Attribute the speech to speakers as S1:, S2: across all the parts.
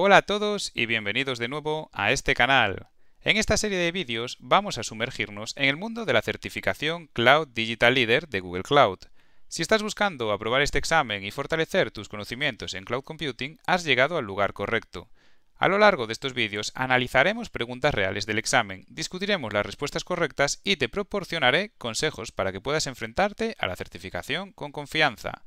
S1: Hola a todos y bienvenidos de nuevo a este canal. En esta serie de vídeos vamos a sumergirnos en el mundo de la certificación Cloud Digital Leader de Google Cloud. Si estás buscando aprobar este examen y fortalecer tus conocimientos en Cloud Computing, has llegado al lugar correcto. A lo largo de estos vídeos analizaremos preguntas reales del examen, discutiremos las respuestas correctas y te proporcionaré consejos para que puedas enfrentarte a la certificación con confianza.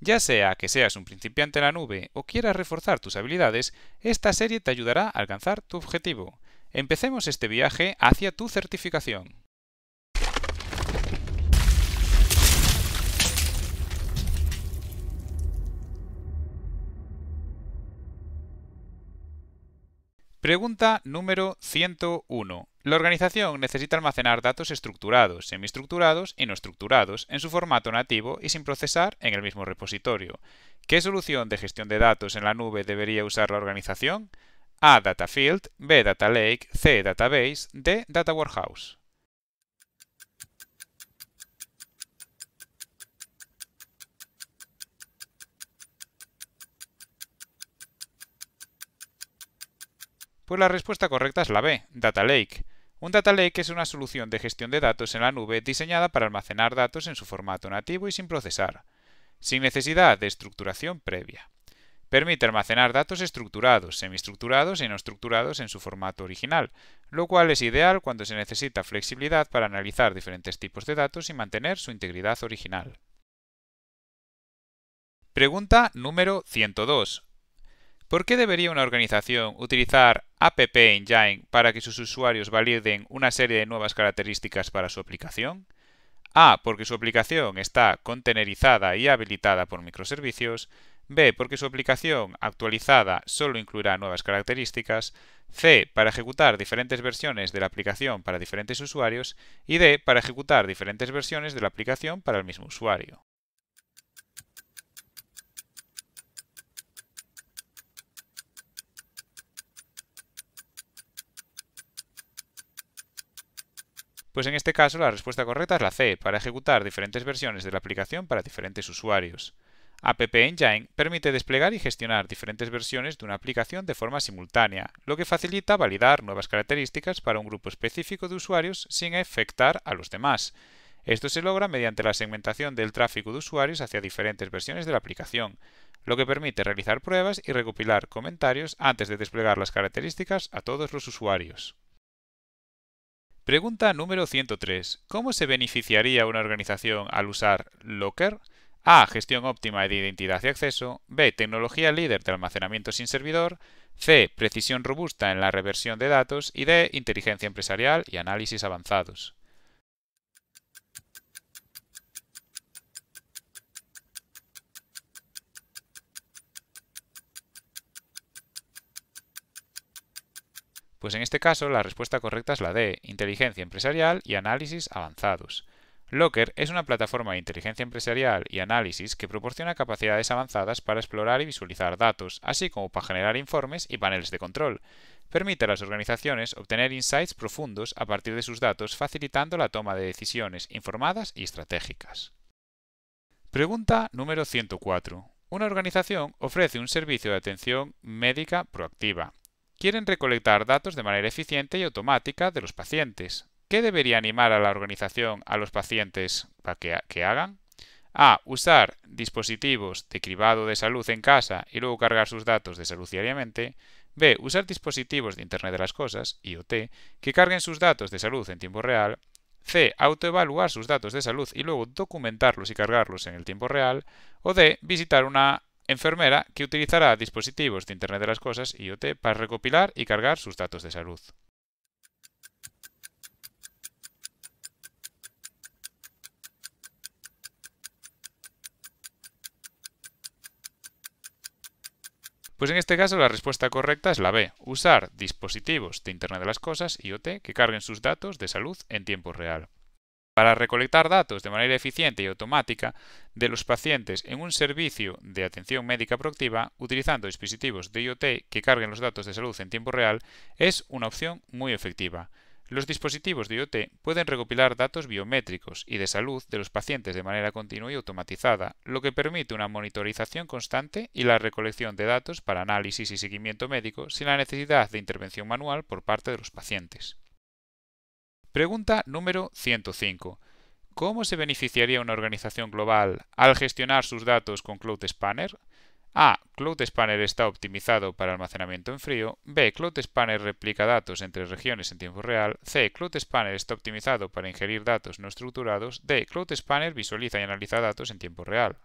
S1: Ya sea que seas un principiante en la nube o quieras reforzar tus habilidades, esta serie te ayudará a alcanzar tu objetivo. Empecemos este viaje hacia tu certificación. Pregunta número 101. La organización necesita almacenar datos estructurados, semiestructurados y no estructurados en su formato nativo y sin procesar en el mismo repositorio. ¿Qué solución de gestión de datos en la nube debería usar la organización? A. Data Field, B. Data Lake, C. Database, D. Data Warehouse. Pues la respuesta correcta es la B, Data Lake. Un Data Lake es una solución de gestión de datos en la nube diseñada para almacenar datos en su formato nativo y sin procesar, sin necesidad de estructuración previa. Permite almacenar datos estructurados, semiestructurados y no estructurados en su formato original, lo cual es ideal cuando se necesita flexibilidad para analizar diferentes tipos de datos y mantener su integridad original. Pregunta número 102. ¿Por qué debería una organización utilizar App Engine para que sus usuarios validen una serie de nuevas características para su aplicación? A. Porque su aplicación está contenerizada y habilitada por microservicios. B. Porque su aplicación actualizada solo incluirá nuevas características. C. Para ejecutar diferentes versiones de la aplicación para diferentes usuarios. Y D. Para ejecutar diferentes versiones de la aplicación para el mismo usuario. Pues en este caso la respuesta correcta es la C, para ejecutar diferentes versiones de la aplicación para diferentes usuarios. App Engine permite desplegar y gestionar diferentes versiones de una aplicación de forma simultánea, lo que facilita validar nuevas características para un grupo específico de usuarios sin afectar a los demás. Esto se logra mediante la segmentación del tráfico de usuarios hacia diferentes versiones de la aplicación, lo que permite realizar pruebas y recopilar comentarios antes de desplegar las características a todos los usuarios. Pregunta número 103. ¿Cómo se beneficiaría una organización al usar Locker? A. Gestión óptima de identidad y acceso. B. Tecnología líder de almacenamiento sin servidor. C. Precisión robusta en la reversión de datos. Y D. Inteligencia empresarial y análisis avanzados. Pues en este caso la respuesta correcta es la D, inteligencia empresarial y análisis avanzados. Locker es una plataforma de inteligencia empresarial y análisis que proporciona capacidades avanzadas para explorar y visualizar datos, así como para generar informes y paneles de control. Permite a las organizaciones obtener insights profundos a partir de sus datos, facilitando la toma de decisiones informadas y estratégicas. Pregunta número 104. Una organización ofrece un servicio de atención médica proactiva, quieren recolectar datos de manera eficiente y automática de los pacientes. ¿Qué debería animar a la organización a los pacientes para que, hagan? A. Usar dispositivos de cribado de salud en casa y luego cargar sus datos de salud diariamente. B. Usar dispositivos de Internet de las Cosas, IoT, que carguen sus datos de salud en tiempo real. C. Autoevaluar sus datos de salud y luego documentarlos y cargarlos en el tiempo real. O D. Visitar una enfermera que utilizará dispositivos de Internet de las Cosas IoT para recopilar y cargar sus datos de salud. Pues en este caso la respuesta correcta es la B, usar dispositivos de Internet de las Cosas IoT que carguen sus datos de salud en tiempo real. Para recolectar datos de manera eficiente y automática de los pacientes en un servicio de atención médica proactiva utilizando dispositivos de IoT que carguen los datos de salud en tiempo real es una opción muy efectiva. Los dispositivos de IoT pueden recopilar datos biométricos y de salud de los pacientes de manera continua y automatizada, lo que permite una monitorización constante y la recolección de datos para análisis y seguimiento médico sin la necesidad de intervención manual por parte de los pacientes. Pregunta número 105. ¿Cómo se beneficiaría una organización global al gestionar sus datos con Cloud Spanner? A. Cloud Spanner está optimizado para almacenamiento en frío. B. Cloud Spanner replica datos entre regiones en tiempo real. C. Cloud Spanner está optimizado para ingerir datos no estructurados. D. Cloud Spanner visualiza y analiza datos en tiempo real.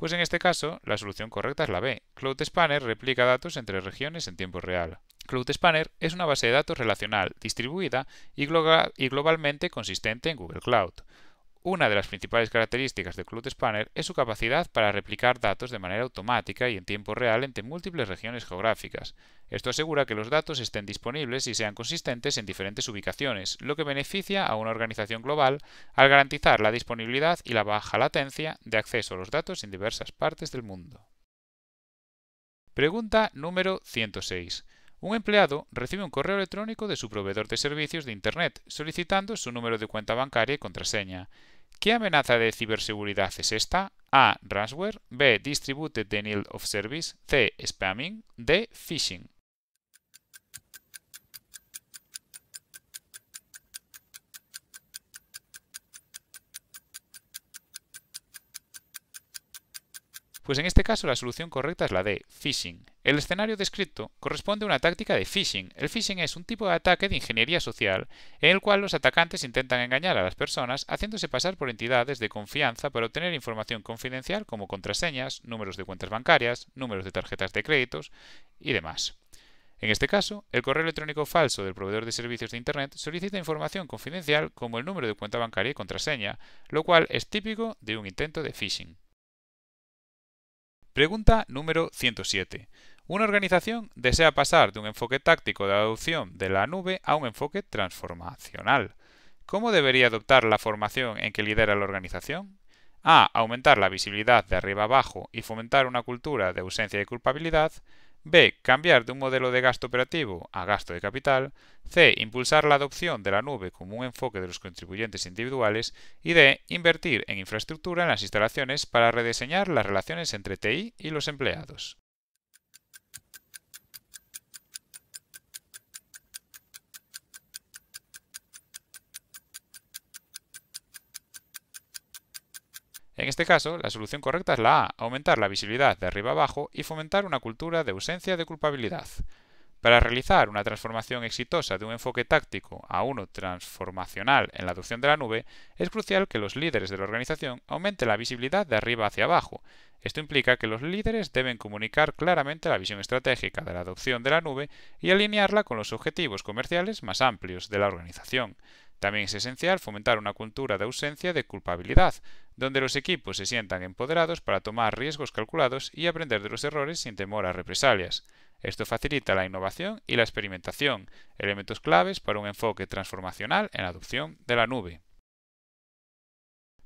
S1: Pues en este caso, la solución correcta es la B. Cloud Spanner replica datos entre regiones en tiempo real. Cloud Spanner es una base de datos relacional, distribuida y, globalmente consistente en Google Cloud. Una de las principales características de Cloud Spanner es su capacidad para replicar datos de manera automática y en tiempo real entre múltiples regiones geográficas. Esto asegura que los datos estén disponibles y sean consistentes en diferentes ubicaciones, lo que beneficia a una organización global al garantizar la disponibilidad y la baja latencia de acceso a los datos en diversas partes del mundo. Pregunta número 106. Un empleado recibe un correo electrónico de su proveedor de servicios de Internet solicitando su número de cuenta bancaria y contraseña. ¿Qué amenaza de ciberseguridad es esta? A. Ransomware. B. Distributed Denial of Service. C. Spamming. D. Phishing. Pues en este caso la solución correcta es la de phishing. El escenario descrito corresponde a una táctica de phishing. El phishing es un tipo de ataque de ingeniería social en el cual los atacantes intentan engañar a las personas haciéndose pasar por entidades de confianza para obtener información confidencial como contraseñas, números de cuentas bancarias, números de tarjetas de créditos y demás. En este caso, el correo electrónico falso del proveedor de servicios de Internet solicita información confidencial como el número de cuenta bancaria y contraseña, lo cual es típico de un intento de phishing. Pregunta número 107. Una organización desea pasar de un enfoque táctico de adopción de la nube a un enfoque transformacional. ¿Cómo debería adoptar la formación en que lidera la organización? A. Aumentar la visibilidad de arriba abajo y fomentar una cultura de ausencia y culpabilidad. B. Cambiar de un modelo de gasto operativo a gasto de capital. C. Impulsar la adopción de la nube como un enfoque de los contribuyentes individuales. Y D. Invertir en infraestructura en las instalaciones para rediseñar las relaciones entre TI y los empleados. En este caso, la solución correcta es la A, aumentar la visibilidad de arriba abajo y fomentar una cultura de ausencia de culpabilidad. Para realizar una transformación exitosa de un enfoque táctico a uno transformacional en la adopción de la nube, es crucial que los líderes de la organización aumenten la visibilidad de arriba hacia abajo. Esto implica que los líderes deben comunicar claramente la visión estratégica de la adopción de la nube y alinearla con los objetivos comerciales más amplios de la organización. También es esencial fomentar una cultura de ausencia de culpabilidad, donde los equipos se sientan empoderados para tomar riesgos calculados y aprender de los errores sin temor a represalias. Esto facilita la innovación y la experimentación, elementos claves para un enfoque transformacional en la adopción de la nube.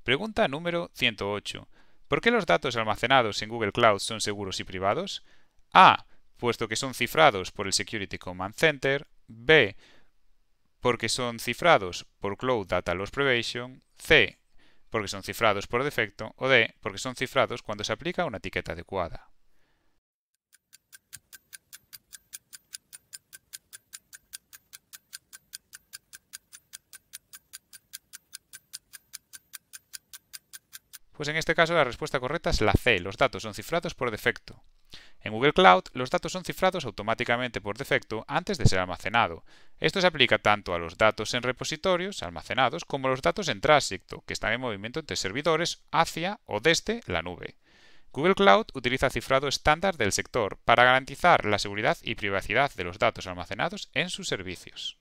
S1: Pregunta número 108. ¿Por qué los datos almacenados en Google Cloud son seguros y privados? A. Puesto que son cifrados por el Security Command Center. B porque son cifrados por Cloud Data Loss Prevention, C, porque son cifrados por defecto, o D, porque son cifrados cuando se aplica una etiqueta adecuada. Pues en este caso la respuesta correcta es la C, los datos son cifrados por defecto. En Google Cloud, los datos son cifrados automáticamente por defecto antes de ser almacenado. Esto se aplica tanto a los datos en repositorios almacenados como a los datos en tránsito, que están en movimiento entre servidores hacia o desde la nube. Google Cloud utiliza cifrado estándar del sector para garantizar la seguridad y privacidad de los datos almacenados en sus servicios.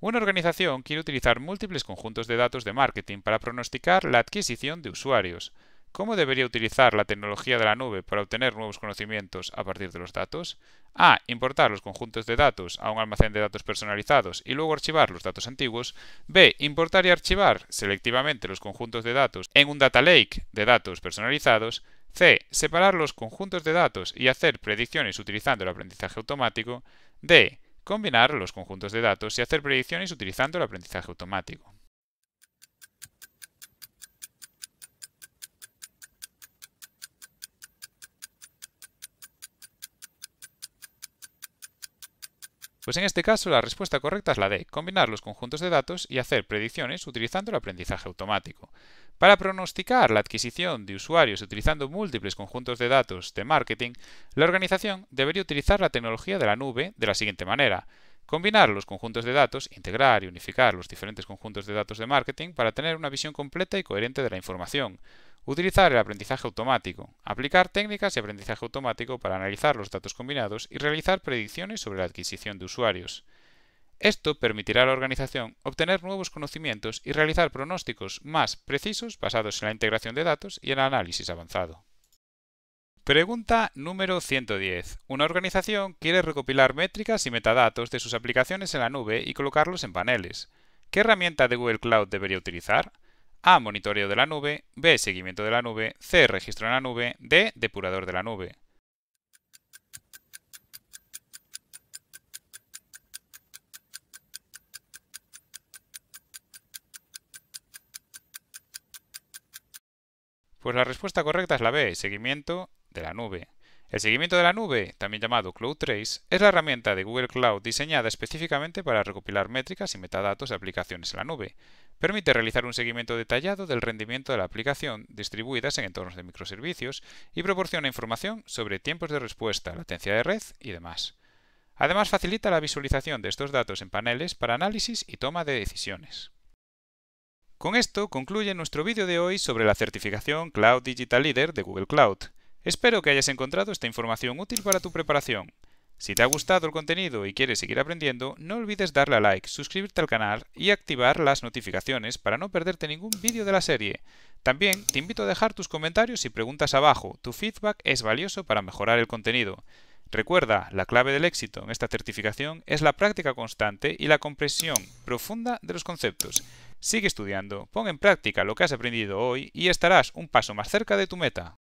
S1: Una organización quiere utilizar múltiples conjuntos de datos de marketing para pronosticar la adquisición de usuarios. ¿Cómo debería utilizar la tecnología de la nube para obtener nuevos conocimientos a partir de los datos? A. Importar los conjuntos de datos a un almacén de datos personalizados y luego archivar los datos antiguos. B. Importar y archivar selectivamente los conjuntos de datos en un data lake de datos personalizados. C. Separar los conjuntos de datos y hacer predicciones utilizando el aprendizaje automático. D. Combinar los conjuntos de datos y hacer predicciones utilizando el aprendizaje automático. Pues en este caso la respuesta correcta es la de combinar los conjuntos de datos y hacer predicciones utilizando el aprendizaje automático. Para pronosticar la adquisición de usuarios utilizando múltiples conjuntos de datos de marketing, la organización debería utilizar la tecnología de la nube de la siguiente manera. Combinar los conjuntos de datos, integrar y unificar los diferentes conjuntos de datos de marketing para tener una visión completa y coherente de la información. Utilizar el aprendizaje automático. Aplicar técnicas de aprendizaje automático para analizar los datos combinados y realizar predicciones sobre la adquisición de usuarios. Esto permitirá a la organización obtener nuevos conocimientos y realizar pronósticos más precisos basados en la integración de datos y el análisis avanzado. Pregunta número 110. Una organización quiere recopilar métricas y metadatos de sus aplicaciones en la nube y colocarlos en paneles. ¿Qué herramienta de Google Cloud debería utilizar? A. Monitoreo de la nube. B. Seguimiento de la nube. C. Registro en la nube. D. Depurador de la nube. Pues la respuesta correcta es la B, seguimiento de la nube. El seguimiento de la nube, también llamado Cloud Trace, es la herramienta de Google Cloud diseñada específicamente para recopilar métricas y metadatos de aplicaciones en la nube. Permite realizar un seguimiento detallado del rendimiento de la aplicación distribuidas en entornos de microservicios y proporciona información sobre tiempos de respuesta, latencia de red y demás. Además facilita la visualización de estos datos en paneles para análisis y toma de decisiones. Con esto concluye nuestro vídeo de hoy sobre la certificación Cloud Digital Leader de Google Cloud. Espero que hayas encontrado esta información útil para tu preparación. Si te ha gustado el contenido y quieres seguir aprendiendo, no olvides darle a like, suscribirte al canal y activar las notificaciones para no perderte ningún vídeo de la serie. También te invito a dejar tus comentarios y preguntas abajo, tu feedback es valioso para mejorar el contenido. Recuerda, la clave del éxito en esta certificación es la práctica constante y la comprensión profunda de los conceptos. Sigue estudiando, pon en práctica lo que has aprendido hoy y estarás un paso más cerca de tu meta.